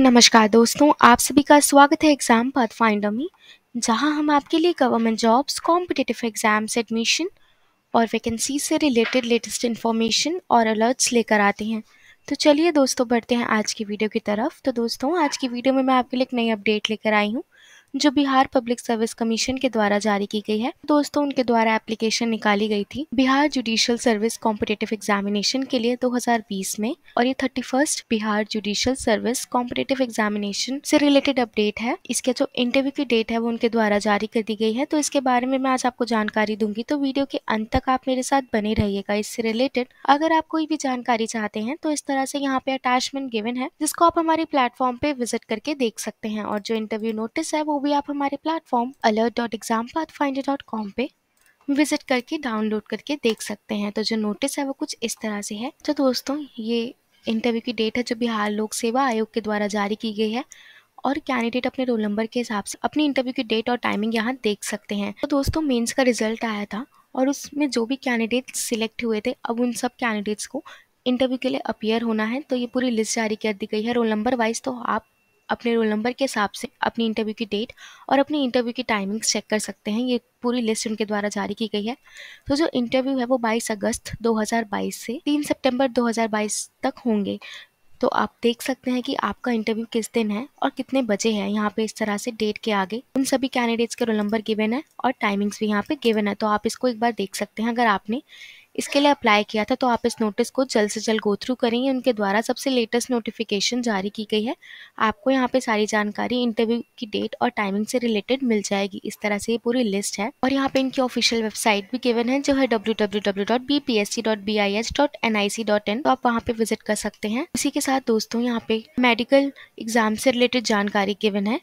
नमस्कार दोस्तों आप सभी का स्वागत है एग्जाम पाथ फाइंडर में जहां हम आपके लिए government jobs competitive exams admission और वैकेंसी से रिलेटेड लेटेस्ट इन्फॉर्मेशन और अलर्ट्स लेकर आते हैं तो चलिए दोस्तों बढ़ते हैं आज की वीडियो की तरफ तो दोस्तों आज की वीडियो में मैं आपके लिए एक नई अपडेट लेकर आई हूँ जो बिहार पब्लिक सर्विस कमीशन के द्वारा जारी की गई है दोस्तों उनके द्वारा एप्लीकेशन निकाली गई थी Bihar judicial service competitive examination के लिए 2020 में और ये thirty Bihar judicial service competitive examination से रिलेटेड अपडेट है इसके जो इंटरव्यू की डेट है वो उनके द्वारा जारी कर दी गई है तो इसके बारे में मैं आज आपको जानकारी दूंगी तो वीडियो के अंत तक आप मेरे साथ बने रहिएगा इससे रिलेटेड अगर आप कोई भी जानकारी चाहते हैं तो इस तरह से यहाँ पे अटैचमेंट गिवन है जिसको आप हमारे प्लेटफॉर्म पे विजिट करके देख सकते हैं और जो इंटरव्यू नोटिस है वो भी आप हमारे platform alert dot exam path finder dot com पे विजिट करके डाउनलोड करके देख सकते हैं तो जो नोटिस है वो कुछ इस तरह से है तो दोस्तों ये इंटरव्यू की डेट है जो बिहार लोक सेवा आयोग के द्वारा जारी की गई है और कैंडिडेट अपने रोल नंबर के हिसाब से अपनी इंटरव्यू की डेट और टाइमिंग यहाँ देख सकते हैं तो दोस्तों मेंस का रिजल्ट आया था और उसमें जो भी कैंडिडेट सिलेक्ट हुए थे अब उन सब कैंडिडेट्स को इंटरव्यू के लिए अपियर होना है तो ये पूरी लिस्ट जारी कर दी गई है रोल नंबर वाइज तो आप अपने रोल नंबर के हिसाब से अपनी इंटरव्यू की डेट और अपनी इंटरव्यू की टाइमिंग्स चेक कर सकते हैं ये पूरी लिस्ट उनके द्वारा जारी की गई है तो जो इंटरव्यू है वो 22 अगस्त 2022 से 3 सितंबर 2022 तक होंगे तो आप देख सकते हैं कि आपका इंटरव्यू किस दिन है और कितने बजे है यहाँ पे इस तरह से डेट के आगे उन सभी कैंडिडेट्स के रोल नंबर गिवन है और टाइमिंग्स भी यहाँ पे गिवन है तो आप इसको एक बार देख सकते हैं अगर आपने इसके लिए अप्लाई किया था तो आप इस नोटिस को जल्द से जल्द गो थ्रू करेंगे उनके द्वारा सबसे लेटेस्ट नोटिफिकेशन जारी की गई है आपको यहाँ पे सारी जानकारी इंटरव्यू की डेट और टाइमिंग से रिलेटेड मिल जाएगी इस तरह से ये पूरी लिस्ट है और यहाँ पे इनकी ऑफिशियल वेबसाइट भी गिवन है जो है W W W dot B P S C dot B I dot N I C dot in तो आप वहाँ पे विजिट कर सकते हैं इसी के साथ दोस्तों यहाँ पे मेडिकल एग्जाम से रिलेटेड जानकारी गिवन है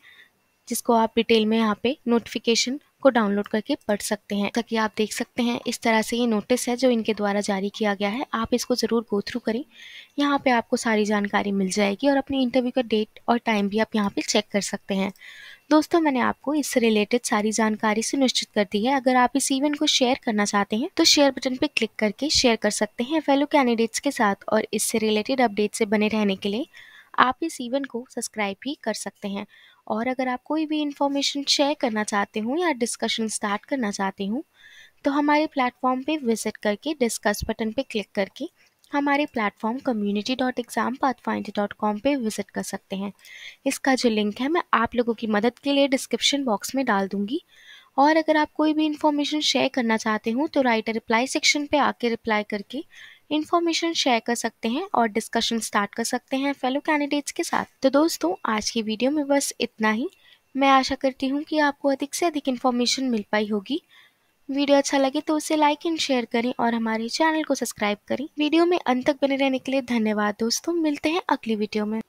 जिसको आप डिटेल में यहाँ पे नोटिफिकेशन को डाउनलोड करके पढ़ सकते हैं ताकि आप देख सकते हैं इस तरह से ये नोटिस है जो इनके द्वारा जारी किया गया है आप इसको ज़रूर गो थ्रू करें यहाँ पे आपको सारी जानकारी मिल जाएगी और अपने इंटरव्यू का डेट और टाइम भी आप यहाँ पे चेक कर सकते हैं दोस्तों मैंने आपको इससे रिलेटेड सारी जानकारी सुनिश्चित कर दी है अगर आप इस इवेंट को शेयर करना चाहते हैं तो शेयर बटन पर क्लिक करके शेयर कर सकते हैं फेलो कैंडिडेट्स के साथ और इससे रिलेटेड अपडेट से बने रहने के लिए आप इस इवेंट को सब्सक्राइब भी कर सकते हैं और अगर आप कोई भी इन्फॉर्मेशन शेयर करना चाहते हो या डिस्कशन स्टार्ट करना चाहते हो तो हमारे प्लेटफॉर्म पे विजिट करके डिस्कस बटन पे क्लिक करके हमारे platform community dot exam pathfinder dot com पर विज़िट कर सकते हैं इसका जो लिंक है मैं आप लोगों की मदद के लिए डिस्क्रिप्शन बॉक्स में डाल दूँगी और अगर आप कोई भी इन्फॉर्मेशन शेयर करना चाहते हो तो राइटर रिप्लाई सेक्शन पे आके रिप्लाई करके इन्फॉर्मेशन शेयर कर सकते हैं और डिस्कशन स्टार्ट कर सकते हैं फेलो कैंडिडेट्स के साथ तो दोस्तों आज की वीडियो में बस इतना ही मैं आशा करती हूँ कि आपको अधिक से अधिक इन्फॉर्मेशन मिल पाई होगी वीडियो अच्छा लगे तो उसे लाइक एंड शेयर करें और हमारे चैनल को सब्सक्राइब करें वीडियो में अंत तक बने रहने के लिए धन्यवाद दोस्तों मिलते हैं अगली वीडियो में